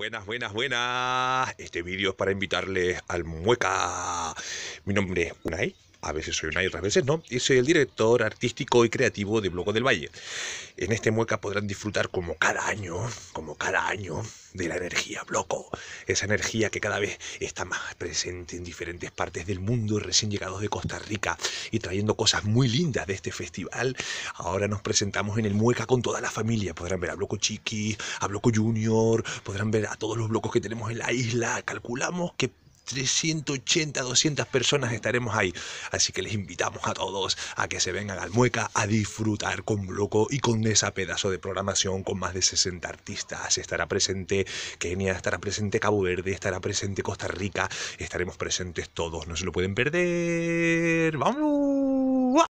Buenas, buenas, buenas. Este vídeo es para invitarles al Mueca. Mi nombre es Unai a veces soy una y otras veces no, y soy el director artístico y creativo de Bloco del Valle. En este mueca podrán disfrutar como cada año, como cada año, de la energía Bloco, esa energía que cada vez está más presente en diferentes partes del mundo, recién llegados de Costa Rica y trayendo cosas muy lindas de este festival. Ahora nos presentamos en el mueca con toda la familia, podrán ver a Bloco Chiqui, a Bloco Junior, podrán ver a todos los blocos que tenemos en la isla. Calculamos que 380, 200 personas estaremos ahí. Así que les invitamos a todos a que se vengan al Mueca a disfrutar con Bloco y con esa pedazo de programación con más de 60 artistas. Estará presente Kenia, estará presente Cabo Verde, estará presente Costa Rica. Estaremos presentes todos, no se lo pueden perder. ¡Vamos!